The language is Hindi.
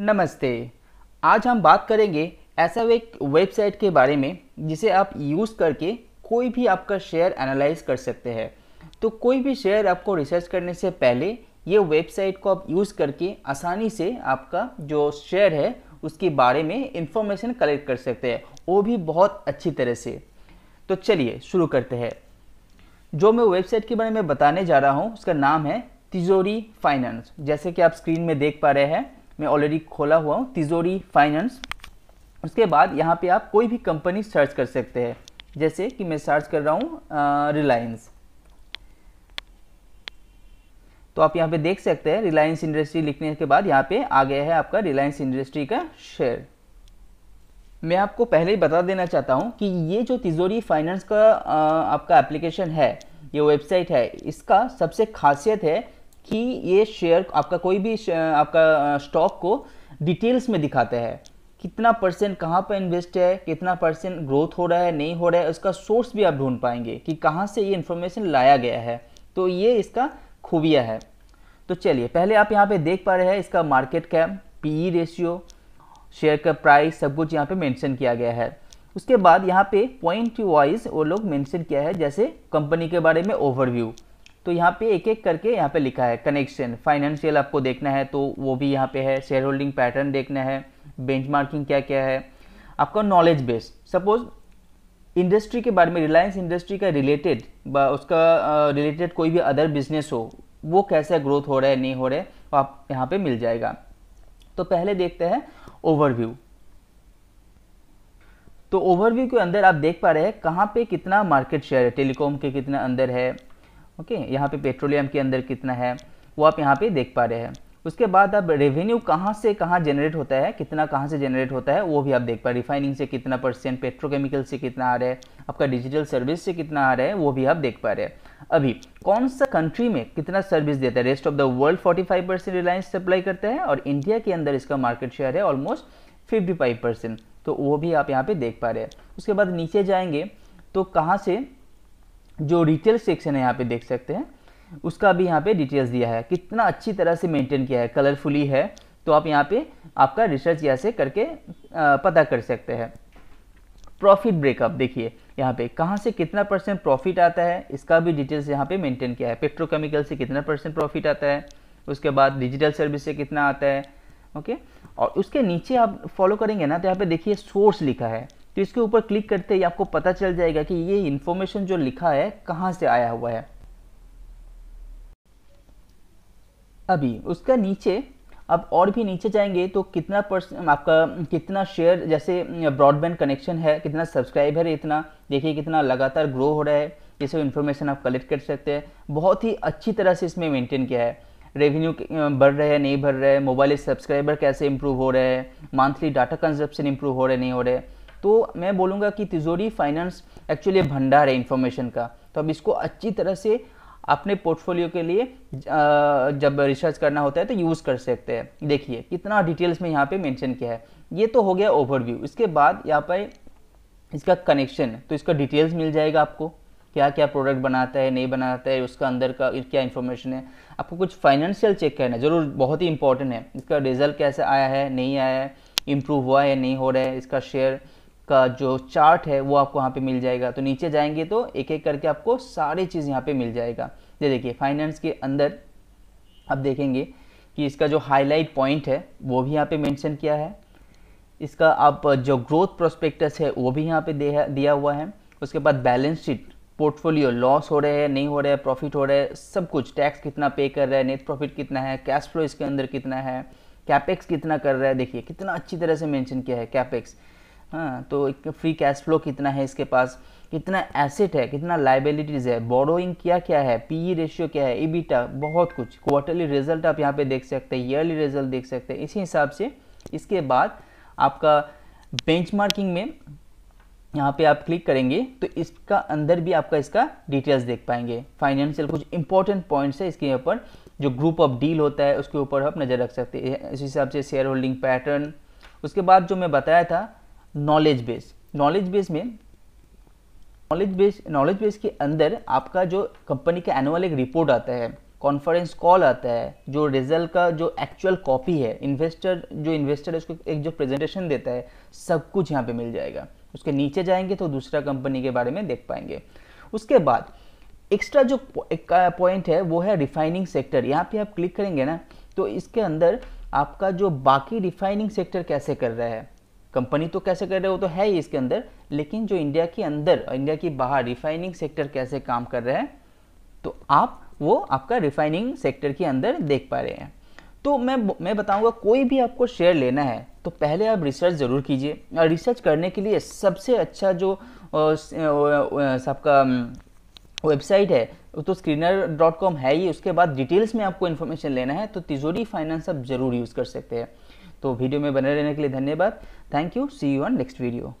नमस्ते आज हम बात करेंगे ऐसा एक वेबसाइट के बारे में जिसे आप यूज़ करके कोई भी आपका शेयर एनालाइज कर सकते हैं तो कोई भी शेयर आपको रिसर्च करने से पहले ये वेबसाइट को आप यूज़ करके आसानी से आपका जो शेयर है उसके बारे में इंफॉर्मेशन कलेक्ट कर सकते हैं वो भी बहुत अच्छी तरह से तो चलिए शुरू करते हैं जो मैं वेबसाइट के बारे में बताने जा रहा हूँ उसका नाम है तिजोरी फाइनेंस जैसे कि आप स्क्रीन में देख पा रहे हैं मैं ऑलरेडी खोला हुआ हूँ तिजोरी फाइनेंस उसके बाद यहाँ पे आप कोई भी कंपनी सर्च कर सकते हैं जैसे कि मैं सर्च कर रहा हूँ रिलायंस तो आप यहाँ पे देख सकते हैं रिलायंस इंडस्ट्री लिखने के बाद यहाँ पे आ गया है आपका रिलायंस इंडस्ट्री का शेयर मैं आपको पहले ही बता देना चाहता हूँ कि ये जो तिजोरी फाइनेंस का आपका एप्लीकेशन है ये वेबसाइट है इसका सबसे खासियत है कि ये शेयर आपका कोई भी आपका स्टॉक को डिटेल्स में दिखाते हैं कितना परसेंट कहाँ पर इन्वेस्ट है कितना परसेंट ग्रोथ हो रहा है नहीं हो रहा है उसका सोर्स भी आप ढूंढ पाएंगे कि कहाँ से ये इन्फॉर्मेशन लाया गया है तो ये इसका खूबिया है तो चलिए पहले आप यहाँ पे देख पा रहे हैं इसका market cap PE ratio share का प्राइस सब कुछ यहाँ पे मेंशन किया गया है उसके बाद यहाँ पे पॉइंट वाइज वो लोग मेंशन किया है जैसे कंपनी के बारे में ओवरव्यू तो यहाँ पे एक एक करके यहाँ पे लिखा है कनेक्शन फाइनेंशियल आपको देखना है तो वो भी यहाँ पे है शेयर होल्डिंग पैटर्न देखना है मार्किंग क्या क्या है आपका नॉलेज बेस सपोज इंडस्ट्री के बारे में रिलायंस इंडस्ट्री का रिलेटेड उसका रिलेटेड कोई भी अदर बिजनेस हो वो कैसे ग्रोथ हो रहा है नहीं हो रहा है आप यहाँ पे मिल जाएगा तो पहले देखते हैं ओवरव्यू तो ओवरव्यू के अंदर आप देख पा रहे हैं कहाँ पे कितना मार्केट शेयर है टेलीकॉम के कितना अंदर है ओके यहाँ पे पेट्रोलियम के अंदर कितना है वो आप यहाँ पे देख पा रहे हैं उसके बाद अब रेवेन्यू कहाँ से कहाँ जनरेट होता है कितना कहाँ से जनरेट होता है वो भी आप देख पा रिफाइनिंग से कितना परसेंट पेट्रोकेमिकल से कितना आ रहा है आपका डिजिटल सर्विस से कितना आ रहा है वो भी आप देख पा रहे हैं अभी कौन सा कंट्री में कितना सर्विस देता है rest of the world 45 percent Reliance supply करता है और इंडिया के अंदर इसका मार्केट शेयर है ऑलमोस्ट 55 परसेंट तो वो भी आप यहाँ पे देख पा रहे हैं उसके बाद नीचे जाएंगे तो कहाँ से जो रिटेल सेक्शन है यहाँ पे देख सकते हैं उसका भी यहाँ पे डिटेल्स दिया है कितना अच्छी तरह से मेंटेन किया है कलरफुली है तो आप यहाँ पे आपका रिसर्च यहाँ से करके पता कर सकते हैं प्रॉफिट ब्रेकअप देखिए यहाँ पे कहाँ से कितना परसेंट प्रॉफिट आता है इसका भी डिटेल्स यहाँ पे मेंटेन किया है पेट्रोकेमिकल से कितना परसेंट प्रॉफिट आता है उसके बाद डिजिटल सर्विस से कितना आता है ओके और उसके नीचे आप फॉलो करेंगे ना तो यहाँ पे देखिए सोर्स लिखा है तो इसके ऊपर क्लिक करते ही आपको पता चल जाएगा कि ये इन्फॉर्मेशन जो लिखा है कहाँ से आया हुआ है अभी उसका नीचे अब और भी नीचे जाएंगे तो कितना परसेंट आपका कितना शेयर जैसे ब्रॉडबैंड कनेक्शन है कितना सब्सक्राइबर है इतना देखिए कितना लगातार ग्रो हो रहा है ये सब इन्फॉर्मेशन आप कलेक्ट कर सकते हैं बहुत ही अच्छी तरह से इसमें मेंटेन किया है रेवेन्यू बढ़ रहे हैं नहीं बढ़ रहे हैं मोबाइल सब्सक्राइबर कैसे इंप्रूव हो रहे हैं मंथली डाटा कंजप्शन इंप्रूव हो रहे नहीं हो रहे तो मैं बोलूँगा कि तिजोरी फाइनेंस एक्चुअली भंडार है इन्फॉर्मेशन का तो अब इसको अच्छी तरह से अपने पोर्टफोलियो के लिए जब रिसर्च करना होता है तो यूज़ कर सकते हैं देखिए कितना डिटेल्स में यहाँ पे मेंशन किया है ये तो हो गया ओवरव्यू इसके बाद यहाँ पर इसका कनेक्शन तो इसका डिटेल्स मिल जाएगा आपको क्या क्या प्रोडक्ट बनाता है नहीं बनाता है उसका अंदर का क्या इन्फॉर्मेशन है आपको कुछ फाइनेंशियल चेक करना है जरूर बहुत ही इंपॉर्टेंट है इसका रिजल्ट कैसे आया है नहीं आया है इम्प्रूव हुआ है नहीं हो रहा है इसका शेयर का जो चार्ट है वो आपको यहाँ पे मिल जाएगा तो नीचे जाएंगे तो एक एक करके आपको सारी चीज़ यहाँ पे मिल जाएगा ये देखिए फाइनेंस के अंदर आप देखेंगे कि इसका जो हाईलाइट पॉइंट है वो भी यहाँ पे मेंशन किया है इसका आप जो ग्रोथ प्रोस्पेक्टस है वो भी यहाँ पे दिया हुआ है उसके बाद बैलेंस शीट पोर्टफोलियो लॉस हो रहे हैं नहीं हो रहे हैं प्रॉफिट हो रहे हैं सब कुछ टैक्स कितना पे कर रहा है नेट प्रॉफिट कितना है कैश फ्लो इसके अंदर कितना है कैपेक्स कितना कर रहा है देखिए कितना अच्छी तरह से मेंशन किया है कैपेक्स हाँ तो फ्री कैश फ्लो कितना है इसके पास कितना एसेट है कितना लाइबिलिटीज़ है बोरोइंग क्या क्या है पीई रेशियो e क्या है ईबीटा बहुत कुछ क्वार्टरली रिजल्ट आप यहाँ पे देख सकते हैं ईयरली रिजल्ट देख सकते हैं इसी हिसाब से इसके बाद आपका बेंचमार्किंग में यहाँ पे आप क्लिक करेंगे तो इसका अंदर भी आपका इसका डिटेल्स देख पाएंगे फाइनेंशियल कुछ इंपॉर्टेंट पॉइंट्स है इसके ऊपर जो ग्रुप ऑफ डील होता है उसके ऊपर आप नज़र रख सकते हैं इस हिसाब से शेयर होल्डिंग पैटर्न उसके बाद जो मैं बताया था नॉलेज बेस नॉलेज बेस में नॉलेज बेस नॉलेज बेस के अंदर आपका जो कंपनी का एनुअल एक रिपोर्ट आता है कॉन्फ्रेंस कॉल आता है जो रिजल्ट का जो एक्चुअल कॉपी है इन्वेस्टर जो इन्वेस्टर है उसको एक जो प्रेजेंटेशन देता है सब कुछ यहाँ पे मिल जाएगा उसके नीचे जाएंगे तो दूसरा कंपनी के बारे में देख पाएंगे उसके बाद एक्स्ट्रा जो एक पॉइंट है वो है रिफाइनिंग सेक्टर यहाँ पे आप क्लिक करेंगे ना तो इसके अंदर आपका जो बाकी रिफाइनिंग सेक्टर कैसे कर रहा है कंपनी तो कैसे कर रहे हो तो है ही इसके अंदर लेकिन जो इंडिया के अंदर इंडिया की बाहर रिफाइनिंग सेक्टर कैसे काम कर रहा है तो आप वो आपका रिफाइनिंग सेक्टर के अंदर देख पा रहे हैं तो मैं मैं बताऊंगा कोई भी आपको शेयर लेना है तो पहले आप रिसर्च ज़रूर कीजिए और रिसर्च करने के लिए सबसे अच्छा जो आपका वेबसाइट है तो स्क्रीनर डॉट कॉम है ही उसके बाद डिटेल्स में आपको इन्फॉर्मेशन लेना है तो तिजोरी फाइनेंस आप ज़रूर यूज़ कर सकते हैं तो वीडियो में बने रहने के लिए धन्यवाद thank you see you on next video